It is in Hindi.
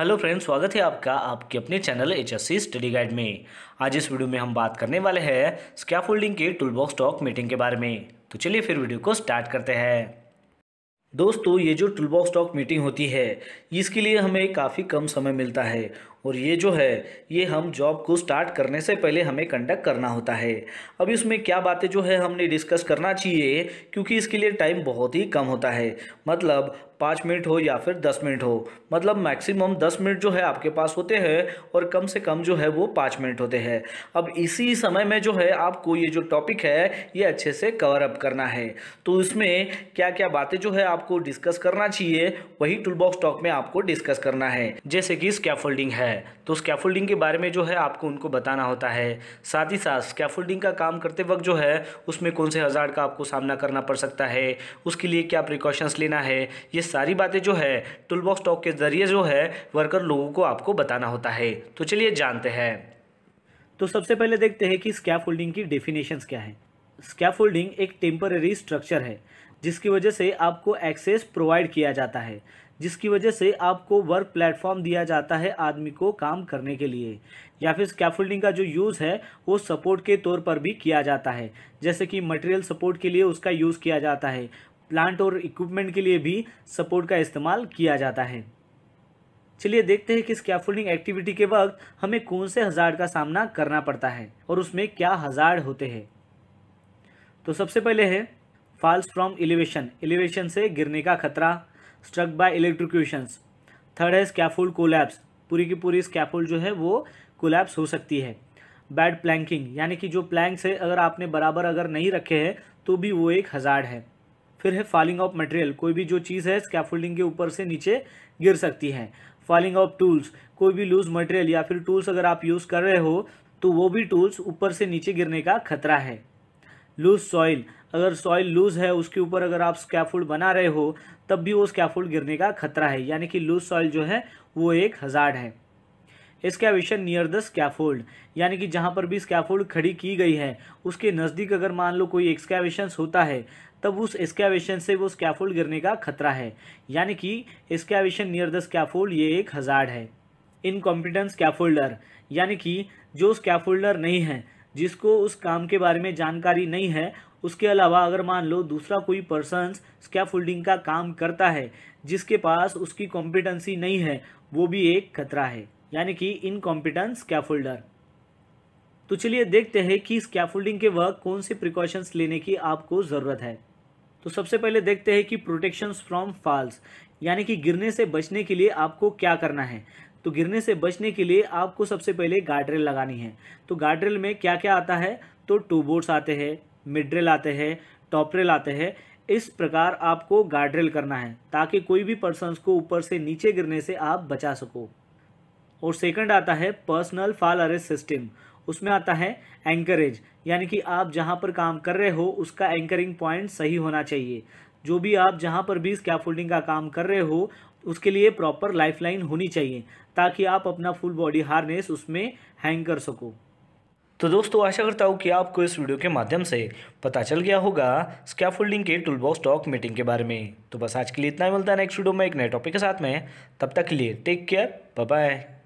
हेलो फ्रेंड्स स्वागत है आपका आपके अपने channel H S C study guide में आज इस वीडियो में हम बात करने वाले हैं स्कैफोल्डिंग होल्डिंग के टूलबॉक्स टॉक मीटिंग के बारे में तो चलिए फिर वीडियो को स्टार्ट करते हैं दोस्तों ये जो टूलबॉक्स टॉक मीटिंग होती है इसके लिए हमें काफ़ी कम समय मिलता है और ये जो है ये हम जॉब को स्टार्ट करने से पहले हमें कंडक्ट करना होता है अभी उसमें क्या बातें जो है हमने डिस्कस करना चाहिए क्योंकि इसके लिए टाइम बहुत ही कम होता है मतलब पाँच मिनट हो या फिर दस मिनट हो मतलब मैक्सिमम दस मिनट जो है आपके पास होते हैं और कम से कम जो है वो पाँच मिनट होते हैं अब इसी समय में जो है आपको ये जो टॉपिक है ये अच्छे से कवर अप करना है तो इसमें क्या क्या बातें जो है आपको डिस्कस करना चाहिए वही टूल बॉक्स टॉक में आपको डिस्कस करना है जैसे कि स्कैफोल्डिंग है तो स्कैफोल्डिंग के बारे में जो है आपको उनको बताना होता है साथ ही साथ स्कैफोल्डिंग का काम करते वक्त जो है उसमें कौन से हज़ार का आपको सामना करना पड़ सकता है उसके लिए क्या प्रिकॉशंस लेना है ये सारी बातें जो है टूल बॉक्स टॉक के ज़रिए जो है वर्कर लोगों को आपको बताना होता है तो चलिए जानते हैं तो सबसे पहले देखते हैं कि स्कैफोल्डिंग की डेफिनेशंस क्या है स्कैफोल्डिंग एक टेम्पररी स्ट्रक्चर है जिसकी वजह से आपको एक्सेस प्रोवाइड किया जाता है जिसकी वजह से आपको वर्क प्लेटफॉर्म दिया जाता है आदमी को काम करने के लिए या फिर स्कैफोल्डिंग का जो यूज़ है वो सपोर्ट के तौर पर भी किया जाता है जैसे कि मटेरियल सपोर्ट के लिए उसका यूज़ किया जाता है प्लांट और इक्विपमेंट के लिए भी सपोर्ट का इस्तेमाल किया जाता है चलिए देखते हैं कि स्कैफोल्डिंग एक्टिविटी के वक्त हमें कौन से हज़ार का सामना करना पड़ता है और उसमें क्या हज़ार होते हैं तो सबसे पहले है फॉल्स फ्रॉम एलिवेशन एलिवेशन से गिरने का खतरा स्ट्रक बाय इलेक्ट्रोक्यूशंस थर्ड है स्कैफोल्ड कोलैप्स पूरी की पूरी स्कैफोल्ड जो है वो कोलैप्स हो सकती है बैड प्लैंकिंग यानी कि जो प्लैंक्स है अगर आपने बराबर अगर नहीं रखे हैं तो भी वो एक हज़ार्ड है फिर है फॉलिंग ऑफ मटेरियल कोई भी जो चीज़ है स्कैफोल्डिंग के ऊपर से नीचे गिर सकती है फॉलिंग ऑफ टूल्स कोई भी लूज मटेरियल या फिर टूल्स अगर आप यूज़ कर रहे हो तो वो भी टूल्स ऊपर से नीचे गिरने का खतरा है लूज सॉइल अगर सॉइल लूज़ है उसके ऊपर अगर आप स्कैफोल्ड बना रहे हो तब भी वो स्कैफोल्ड गिरने का खतरा है यानी कि लूज सॉइल जो है वो एक हज़ार्ड है इसका विषय नियर द स्कैफोल्ड यानी कि जहाँ पर भी स्कैफोल्ड खड़ी की गई है उसके नज़दीक अगर मान लो कोई एक्सकैवेशन होता है तब उस एक्सकैवेशन से वो स्कैफोल्ड गिरने का खतरा है यानी कि एक्सकैवेशन नियर द स्कैफोल्ड ये एक हज़ार्ड है इनकॉम्पिटेंस स्कैफोल्डर यानी कि जो स्कैफोल्डर नहीं है जिसको उस काम के बारे में जानकारी नहीं है उसके अलावा अगर मान लो दूसरा कोई पर्सन स्कैफोल्डिंग का काम करता है जिसके पास उसकी कॉम्पिटेंसी नहीं है वो भी एक खतरा है यानी कि इनकॉम्पिटेंस स्कैफोल्डर तो चलिए देखते हैं कि स्कैफोल्डिंग के वक्त कौन से प्रिकॉशंस लेने की आपको ज़रूरत है तो सबसे पहले देखते हैं कि प्रोटेक्शन फ्रॉम फॉल्स यानी कि गिरने से बचने के लिए आपको क्या करना है तो गिरने से बचने के लिए आपको सबसे पहले गार्डरेल लगानी है तो गार्डरेल में क्या क्या आता है तो टू बोर्ड्स आते हैं रेल आते हैं टॉपरेल आते हैं इस प्रकार आपको रेल करना है ताकि कोई भी पर्सन को ऊपर से नीचे गिरने से आप बचा सको और सेकंड आता है पर्सनल फाल अरेस्ट सिस्टम उसमें आता है एंकरेज यानी कि आप जहाँ पर काम कर रहे हो उसका एंकरिंग पॉइंट सही होना चाहिए जो भी आप जहाँ पर भी स्कैफोल्डिंग का काम कर रहे हो उसके लिए प्रॉपर लाइफलाइन होनी चाहिए ताकि आप अपना फुल बॉडी हार्नेस उसमें हैंग कर सको तो दोस्तों आशा करता हूँ कि आपको इस वीडियो के माध्यम से पता चल गया होगा स्कैफ के टूल बॉक्स टॉक मीटिंग के बारे में तो बस आज के लिए इतना ही मिलता है नेक्स्ट वीडियो में एक नए टॉपिक के साथ में तब तक के लिए टेक केयर बाय